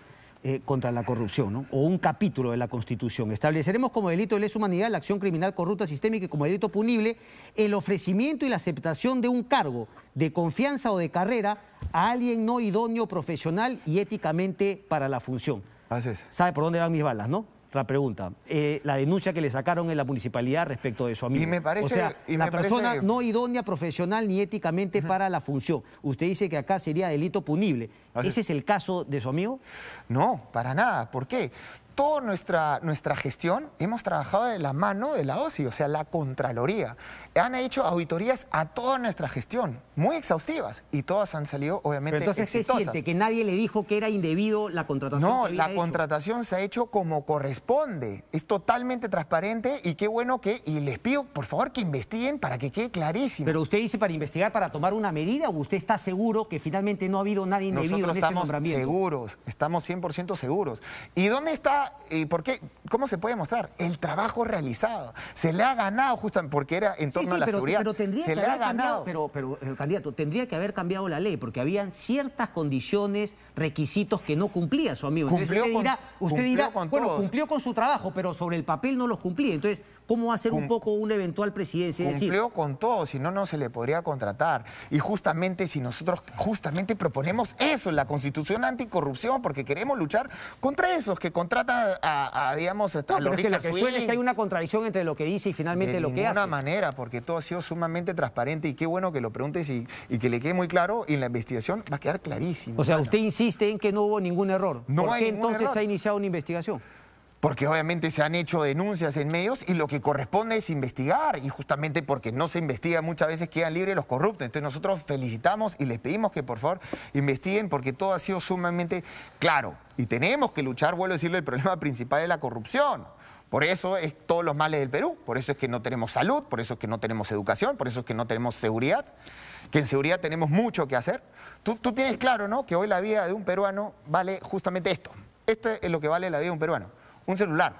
Eh, contra la corrupción, ¿no? o un capítulo de la Constitución. Estableceremos como delito de lesa humanidad la acción criminal corrupta sistémica y como delito punible el ofrecimiento y la aceptación de un cargo de confianza o de carrera a alguien no idóneo profesional y éticamente para la función. Así es. ¿Sabe por dónde van mis balas, no? pregunta. Eh, la denuncia que le sacaron en la municipalidad respecto de su amigo. Y me parece, o sea, la persona no idónea profesional ni éticamente para la función. Usted dice que acá sería delito punible. ¿Ese es el caso de su amigo? No, para nada. ¿Por qué? Toda nuestra, nuestra gestión hemos trabajado de la mano de la OSI, o sea, la Contraloría han hecho auditorías a toda nuestra gestión, muy exhaustivas, y todas han salido obviamente Pero entonces exitosas. ¿qué ¿Que nadie le dijo que era indebido la contratación? No, la contratación se ha hecho como corresponde, es totalmente transparente y qué bueno que, y les pido por favor que investiguen para que quede clarísimo. Pero usted dice para investigar, para tomar una medida, o usted está seguro que finalmente no ha habido nadie indebido en ese nombramiento? seguros, estamos 100% seguros. ¿Y dónde está, y eh, por qué, cómo se puede mostrar? El trabajo realizado, se le ha ganado justamente porque era entonces sí, pero, tendría que haber cambiado, pero, pero, eh, candidato, tendría que haber cambiado la ley, porque habían ciertas condiciones, requisitos que no cumplía su amigo. usted dirá, usted dirá bueno, cumplió con su trabajo, pero sobre el papel no los cumplía. Entonces, cómo hacer un poco una eventual presidencia. Es con todo, si no, no se le podría contratar. Y justamente si nosotros justamente proponemos eso, la constitución anticorrupción, porque queremos luchar contra esos que contratan a, digamos, a los pero es que lo que es que hay una contradicción entre lo que dice y finalmente lo que hace. De ninguna manera, porque todo ha sido sumamente transparente y qué bueno que lo preguntes y, que le quede muy claro y en la investigación va a quedar clarísimo. O sea, usted insiste en que no hubo ningún error. No ¿Por entonces se ha iniciado una investigación? porque obviamente se han hecho denuncias en medios y lo que corresponde es investigar y justamente porque no se investiga muchas veces quedan libres los corruptos. Entonces nosotros felicitamos y les pedimos que por favor investiguen porque todo ha sido sumamente claro y tenemos que luchar, vuelvo a decirlo, el problema principal es la corrupción. Por eso es todos los males del Perú, por eso es que no tenemos salud, por eso es que no tenemos educación, por eso es que no tenemos seguridad, que en seguridad tenemos mucho que hacer. Tú, tú tienes claro, ¿no?, que hoy la vida de un peruano vale justamente esto. Esto es lo que vale la vida de un peruano un celular.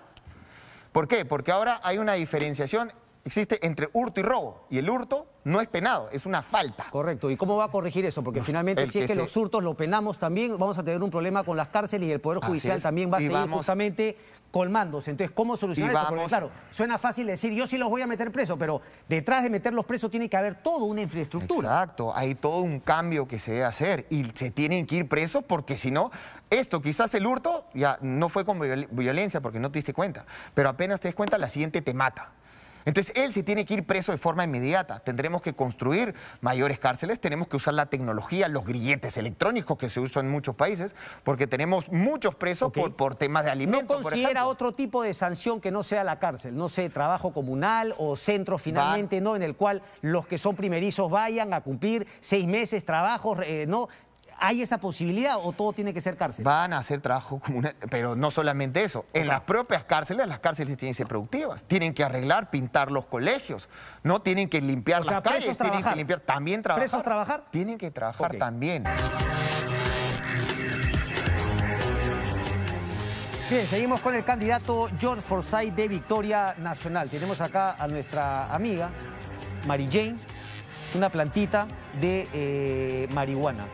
¿Por qué? Porque ahora hay una diferenciación, existe entre hurto y robo, y el hurto no es penado, es una falta. Correcto. ¿Y cómo va a corregir eso? Porque finalmente, si es que, los hurtos lo penamos también, vamos a tener un problema con las cárceles y el Poder Judicial también va a seguir justamente colmándose. Entonces, ¿cómo solucionar eso? claro, suena fácil decir, yo sí los voy a meter preso, pero detrás de meterlos presos tiene que haber toda una infraestructura. Exacto. Hay todo un cambio que se debe hacer y se tienen que ir presos porque si no, esto quizás el hurto ya no fue con violencia porque no te diste cuenta, pero apenas te des cuenta, la siguiente te mata. Entonces, él se tiene que ir preso de forma inmediata. Tendremos que construir mayores cárceles, tenemos que usar la tecnología, los grilletes electrónicos que se usan en muchos países, porque tenemos muchos presos por, temas de alimentos. ¿No considera otro tipo de sanción que no sea la cárcel? No sé, trabajo comunal o centro finalmente, ¿no? En el cual los que son primerizos vayan a cumplir seis meses, trabajo eh, ¿no? ¿Hay esa posibilidad o todo tiene que ser cárcel? Van a hacer trabajo comunal, pero no solamente eso. En las propias cárceles, las cárceles tienen que ser productivas. Tienen que arreglar, pintar los colegios. No tienen que limpiar las calles, tienen que limpiar. También trabajar. trabajar? Tienen que trabajar también. Bien, seguimos con el candidato George Forsyth de Victoria Nacional. Tenemos acá a nuestra amiga Mary Jane, una plantita de eh, marihuana.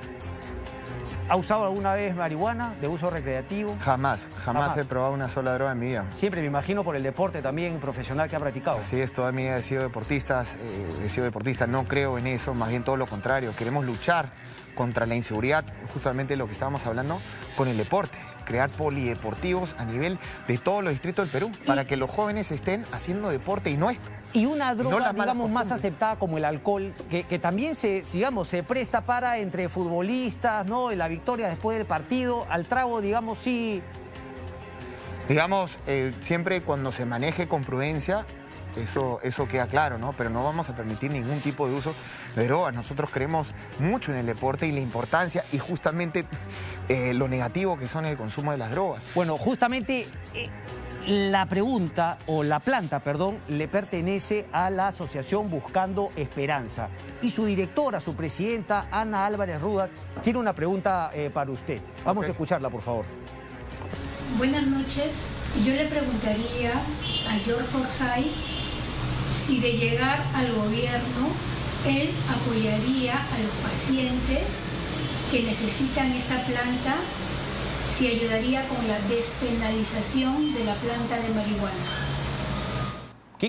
¿Ha usado alguna vez marihuana de uso recreativo? Jamás, jamás, he probado una sola droga en mi vida. Siempre, me imagino, por el deporte también profesional que ha practicado. Sí, es, toda mi vida he sido deportista, eh, he sido deportista, no creo en eso, más bien todo lo contrario. Queremos luchar contra la inseguridad, justamente lo que estábamos hablando, con el deporte crear polideportivos a nivel de todos los distritos del Perú, para que los jóvenes estén haciendo deporte y no es... Y una droga, digamos, más aceptada como el alcohol, que, también se, digamos, se presta para entre futbolistas, ¿no? La victoria después del partido, al trago, digamos, sí... Digamos, eh, siempre cuando se maneje con prudencia, eso, eso queda claro, ¿no? Pero no vamos a permitir ningún tipo de uso de drogas. Nosotros creemos mucho en el deporte y la importancia y justamente eh, lo negativo que son el consumo de las drogas. Bueno, justamente eh, la pregunta, o la planta, perdón, le pertenece a la Asociación Buscando Esperanza. Y su directora, su presidenta, Ana Álvarez Rudas, tiene una pregunta eh, para usted. Vamos a escucharla, por favor. Buenas noches. Yo le preguntaría a George Forsyth si de llegar al gobierno, él apoyaría a los pacientes que necesitan esta planta, si ayudaría con la despenalización de la planta de marihuana.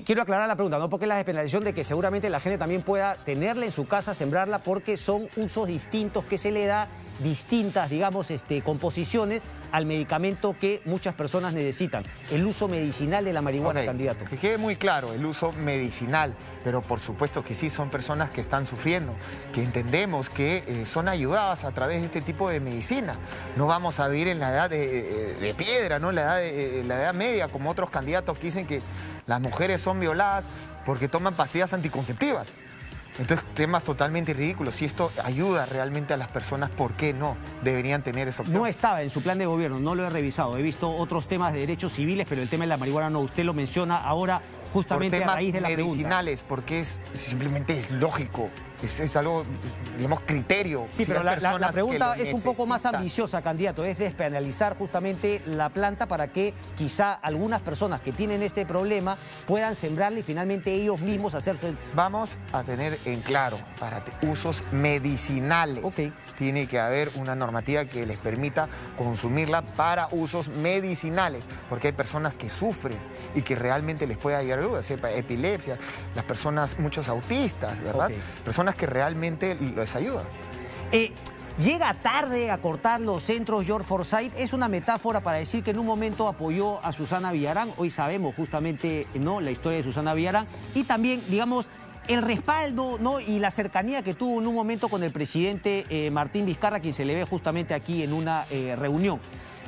Quiero aclarar la pregunta, no porque la despenalización de que seguramente la gente también pueda tenerla en su casa, sembrarla, porque son usos distintos que se le da distintas, digamos, este, composiciones al medicamento que muchas personas necesitan. El uso medicinal de la marihuana, candidato. Que quede muy claro, el uso medicinal pero por supuesto que sí, son personas que están sufriendo, que entendemos que eh, son ayudadas a través de este tipo de medicina. No vamos a vivir en la edad de, piedra, ¿no? la, edad de, eh, la edad media, como otros candidatos que dicen que las mujeres son violadas porque toman pastillas anticonceptivas. Entonces, temas totalmente ridículos. Si esto ayuda realmente a las personas, ¿por qué no deberían tener esa opción? No estaba en su plan de gobierno, no lo he revisado. He visto otros temas de derechos civiles, pero el tema de la marihuana no. Usted lo menciona ahora justamente por temas de medicinales, porque es simplemente es lógico es, algo, digamos, criterio. Sí, pero la, pregunta es un poco más ambiciosa, candidato, es despenalizar justamente la planta para que quizá algunas personas que tienen este problema puedan sembrarla y finalmente ellos mismos hacer su... Vamos a tener en claro, para usos medicinales, tiene que haber una normativa que les permita consumirla para usos medicinales, porque hay personas que sufren y que realmente les puede ayudar a sepa, epilepsia, las personas, muchos autistas, ¿verdad? Personas que realmente les ayuda. Eh, llega tarde a cortar los centros George Forsyth. Es una metáfora para decir que en un momento apoyó a Susana Villarán. Hoy sabemos justamente ¿no? la historia de Susana Villarán. Y también, digamos, el respaldo ¿no? y la cercanía que tuvo en un momento con el presidente eh, Martín Vizcarra, quien se le ve justamente aquí en una eh, reunión.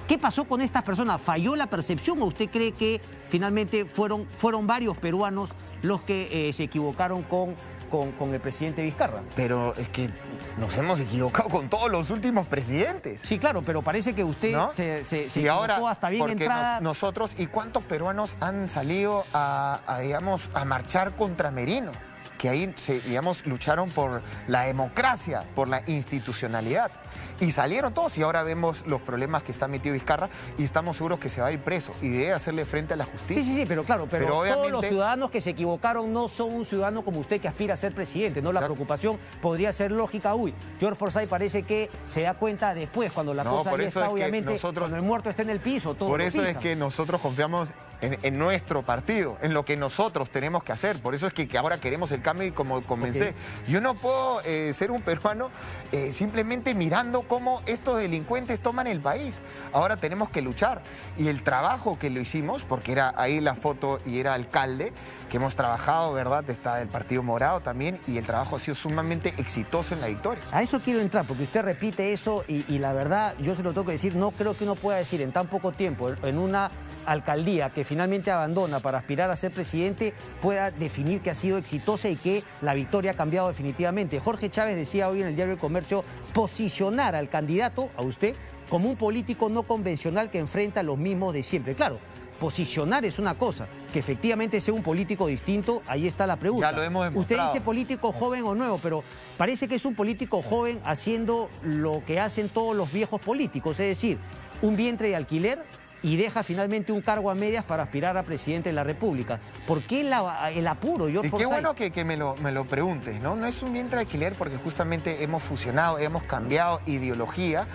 ¿Qué pasó con estas personas? ¿Falló la percepción o usted cree que finalmente fueron, fueron varios peruanos los que se equivocaron con con, el presidente Vizcarra. Pero es que nos hemos equivocado con todos los últimos presidentes. Sí, claro, pero parece que usted ¿No? se, se, ahora, hasta bien entrada. nosotros, ¿y cuántos peruanos han salido a, digamos, a marchar contra Merino? Que ahí, digamos, lucharon por la democracia, por la institucionalidad y salieron todos y ahora vemos los problemas que está metido Vizcarra y estamos seguros que se va a ir preso y debe hacerle frente a la justicia. Sí, sí, sí, pero claro, pero, todos los ciudadanos que se equivocaron no son un ciudadano como usted que aspira a ser presidente, ¿no? La preocupación podría ser lógica, uy, George Forsyth parece que se da cuenta después, cuando la cosa está, obviamente, nosotros... cuando el muerto está en el piso, todo Por eso es que nosotros confiamos en, nuestro partido, en lo que nosotros tenemos que hacer. Por eso es que, ahora queremos el cambio y como comencé. Yo no puedo eh, ser un peruano eh, simplemente mirando cómo estos delincuentes toman el país. Ahora tenemos que luchar. Y el trabajo que lo hicimos, porque era ahí la foto y era alcalde, hemos trabajado, ¿verdad? Está el Partido Morado también y el trabajo ha sido sumamente exitoso en la victoria. A eso quiero entrar, porque usted repite eso y, la verdad, yo se lo tengo que decir, no creo que uno pueda decir en tan poco tiempo, en una alcaldía que finalmente abandona para aspirar a ser presidente pueda definir que ha sido exitosa y que la victoria ha cambiado definitivamente. Jorge Chávez decía hoy en el diario El Comercio, posicionar al candidato, a usted, como un político no convencional que enfrenta los mismos de siempre. Claro, Posicionar es una cosa, que efectivamente sea un político distinto, ahí está la pregunta. Usted dice político joven o nuevo, pero parece que es un político joven haciendo lo que hacen todos los viejos políticos, es decir, un vientre de alquiler y deja finalmente un cargo a medias para aspirar a presidente de la República. ¿Por qué el apuro? Yo y qué bueno que, me, lo, me, lo, preguntes, ¿no? No es un vientre de alquiler porque justamente hemos fusionado, hemos cambiado ideología,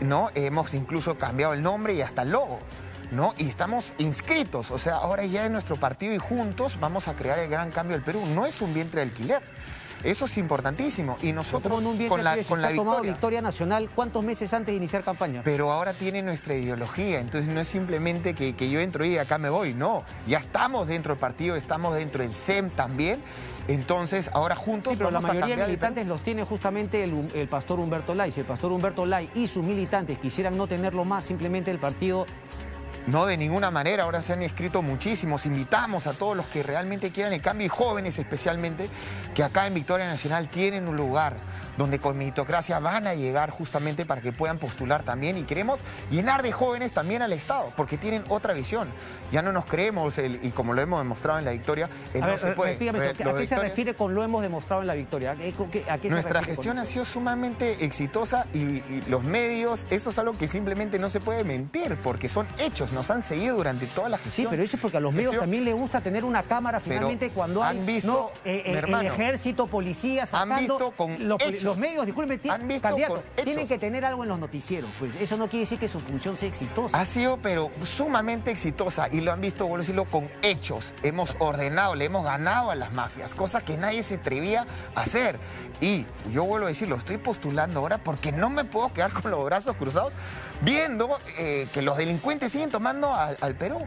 ¿no? Hemos incluso cambiado el nombre y hasta el logo. ¿no? Y estamos inscritos, o sea, ahora ya en nuestro partido y juntos vamos a crear el gran cambio del Perú. No es un vientre de alquiler. Eso es importantísimo. Y nosotros un con la, con la victoria. nacional cuántos meses antes de iniciar campaña. Pero ahora tiene nuestra ideología, entonces no es simplemente que, que yo entro y acá me voy, no. Ya estamos dentro del partido, estamos dentro del SEM también. Entonces, ahora juntos. pero la mayoría de militantes los tiene justamente el, el, pastor Humberto Lai. Si el pastor Humberto Lai y sus militantes quisieran no tenerlo más, simplemente el partido no, de ninguna manera. Ahora se han escrito muchísimos. Invitamos a todos los que realmente quieran el cambio y jóvenes especialmente, que acá en Victoria Nacional tienen un lugar donde con meritocracia van a llegar justamente para que puedan postular también y queremos llenar de jóvenes también al Estado, porque tienen otra visión. Ya no nos creemos, y como lo hemos demostrado en la victoria, eh, no se eh, puede. ¿a qué se refiere con lo hemos demostrado en la victoria? Nuestra gestión ha sido sumamente exitosa y, los medios, eso es algo que simplemente no se puede mentir, porque son hechos, nos han seguido durante toda la gestión. Sí, pero eso es porque a los medios también les gusta tener una cámara finalmente cuando han hay visto, eh, hermano, ejército, policías, han visto con hechos los medios, disculpe, tienen que tener algo en los noticieros. Pues eso no quiere decir que su función sea exitosa. Ha sido, pero sumamente exitosa. Y lo han visto, vuelvo a decirlo, con hechos. Hemos ordenado, le hemos ganado a las mafias, cosa que nadie se atrevía a hacer. Y yo vuelvo a decir, lo estoy postulando ahora porque no me puedo quedar con los brazos cruzados viendo eh, que los delincuentes siguen tomando al Perú.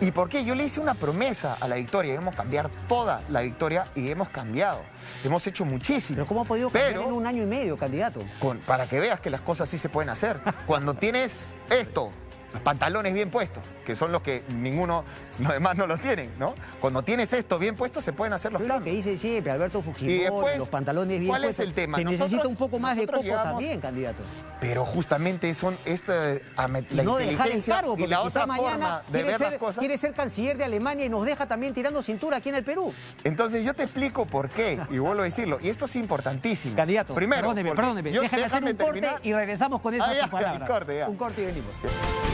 ¿Y por qué? Yo le hice una promesa a la victoria. Debemos cambiar toda la victoria y hemos cambiado. Hemos hecho muchísimo. ¿Pero cómo ha podido cambiar en un año y medio, candidato? para que veas que las cosas sí se pueden hacer. Cuando tienes esto, los pantalones bien puestos, que son los que ninguno, los demás no los tienen, ¿no? Cuando tienes esto bien puesto, se pueden hacer los cambios. lo que dice siempre Alberto Fujimori, los pantalones bien puestos. ¿Cuál es el tema? Se necesita un poco más de coco también, candidato. Pero justamente son esta, la no inteligencia dejar el cargo, y la otra forma de ver las cosas. Quiere ser canciller de Alemania y nos deja también tirando cintura aquí en el Perú. Entonces yo te explico por qué, y vuelvo a decirlo, y esto es importantísimo. Candidato, Primero, perdóneme, perdóneme, déjame, déjame hacer un corte y regresamos con esa ah, Un palabras. Corte, un corte y venimos.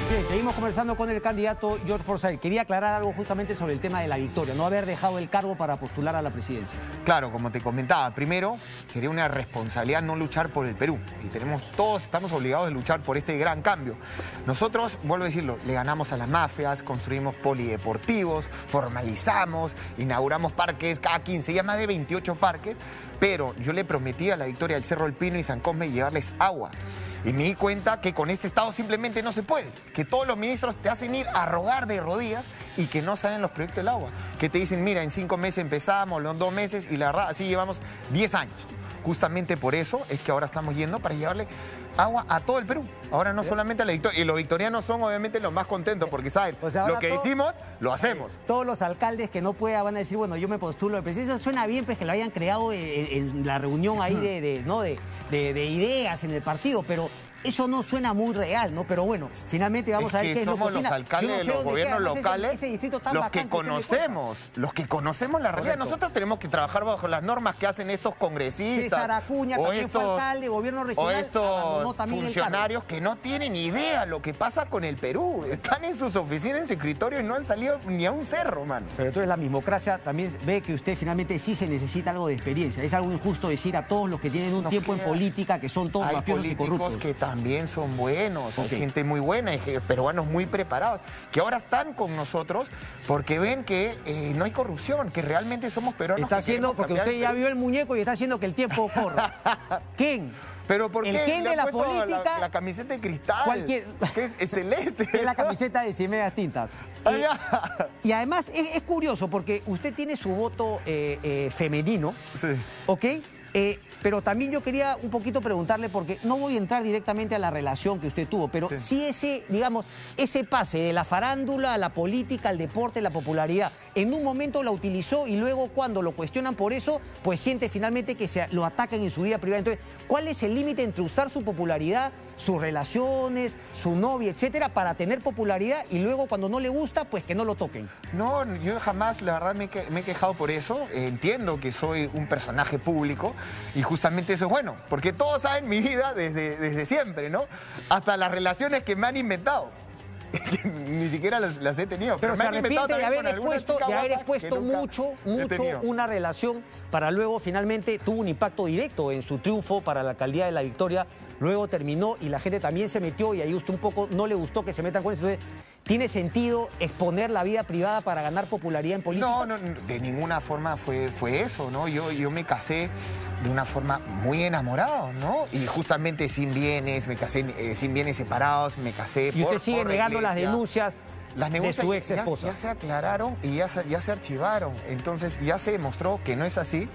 Bien, seguimos conversando con el candidato George Forsyth. Quería aclarar algo justamente sobre el tema de la victoria, no haber dejado el cargo para postular a la presidencia. Claro, como te comentaba, primero sería una responsabilidad no luchar por el Perú. Y tenemos todos, estamos obligados a luchar por este gran cambio. Nosotros, vuelvo a decirlo, le ganamos a las mafias, construimos polideportivos, formalizamos, inauguramos parques cada 15 días, más de 28 parques pero yo le prometí a la victoria del Cerro El Pino y San Cosme llevarles agua. Y me di cuenta que con este Estado simplemente no se puede, que todos los ministros te hacen ir a rogar de rodillas y que no salen los proyectos del agua, que te dicen, mira, en cinco meses empezamos, en dos meses, y la verdad, así llevamos diez años. Justamente por eso es que ahora estamos yendo para llevarle agua a todo el Perú. Ahora no solamente a la victoria. Y los victorianos son obviamente los más contentos porque saben, lo que hicimos lo hacemos. Todos los alcaldes que no puedan van a decir, bueno, yo me postulo. presidente. eso suena bien, pues que lo hayan creado eh, eh, en, la reunión ahí de, ¿no? De, ideas en el partido, pero eso no suena muy real, ¿no? Pero bueno, finalmente vamos a ver qué es lo que los alcaldes de los gobiernos locales, los que este conocemos, los que conocemos la realidad. Nosotros tenemos que trabajar bajo las normas que hacen estos congresistas. César Acuña, también alcalde, gobierno regional. O estos funcionarios que no tienen idea lo que pasa con el Perú. Están en sus oficinas, en su escritorio y no han salido ni a un cerro, mano. Pero entonces la mismocracia también ve que usted finalmente sí se necesita algo de experiencia. Es algo injusto decir a todos los que tienen un tiempo en política que son todos hay políticos corruptos. que también son buenos, gente muy buena, hay peruanos muy preparados, que ahora están con nosotros porque ven que eh, no hay corrupción, que realmente somos peruanos. Está haciendo, porque usted ya vio el muñeco y está haciendo que el tiempo corra. ¿Quién? Pero porque la política. La, camiseta de cristal. Cualquier... Que es, excelente. es la camiseta de 100 tintas. Ah, y además es, curioso porque usted tiene su voto eh, eh, femenino. Sí. ¿Ok? Eh, pero también yo quería un poquito preguntarle, porque no voy a entrar directamente a la relación que usted tuvo, pero si ese, digamos, ese pase de la farándula a la política, al deporte, la popularidad en un momento la utilizó y luego cuando lo cuestionan por eso, pues siente finalmente que se lo atacan en su vida privada. Entonces, ¿cuál es el límite entre usar su popularidad, sus relaciones, su novia, etcétera, para tener popularidad y luego cuando no le gusta, pues que no lo toquen? No, yo jamás, la verdad, me, he quejado por eso. Entiendo que soy un personaje público y justamente eso es bueno, porque todos saben mi vida desde siempre, ¿no? Hasta las relaciones que me han inventado. ni siquiera las, he tenido. Pero, se arrepiente de haber expuesto, mucho, mucho una relación para luego finalmente tuvo un impacto directo en su triunfo para la alcaldía de la Victoria. Luego terminó y la gente también se metió y ahí usted un poco no le gustó que se metan con eso. ¿Tiene sentido exponer la vida privada para ganar popularidad en política? No, no de ninguna forma fue, fue eso, ¿no? Yo, yo me casé de una forma muy enamorada, ¿no? Y justamente sin bienes, me casé eh, sin bienes separados, me casé. Y usted sigue negando las denuncias las negociaciones Ya, se aclararon y ya se, archivaron. Entonces ya se demostró que no es así.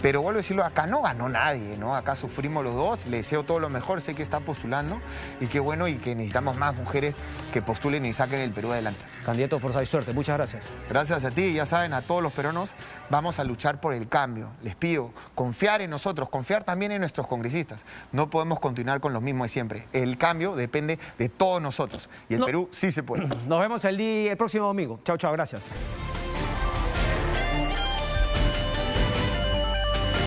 Pero vuelvo a decirlo, acá no ganó nadie, ¿no? Acá sufrimos los dos, le deseo todo lo mejor, sé que está postulando y qué bueno y que necesitamos más mujeres que postulen y saquen el Perú adelante. Candidato Forza y Suerte, muchas gracias. Gracias a ti, ya saben, a todos los peruanos, vamos a luchar por el cambio. Les pido confiar en nosotros, confiar también en nuestros congresistas. No podemos continuar con lo mismo de siempre. El cambio depende de todos nosotros y el Perú sí se puede. Nos vemos el, día, el próximo domingo. Chao, chao, gracias.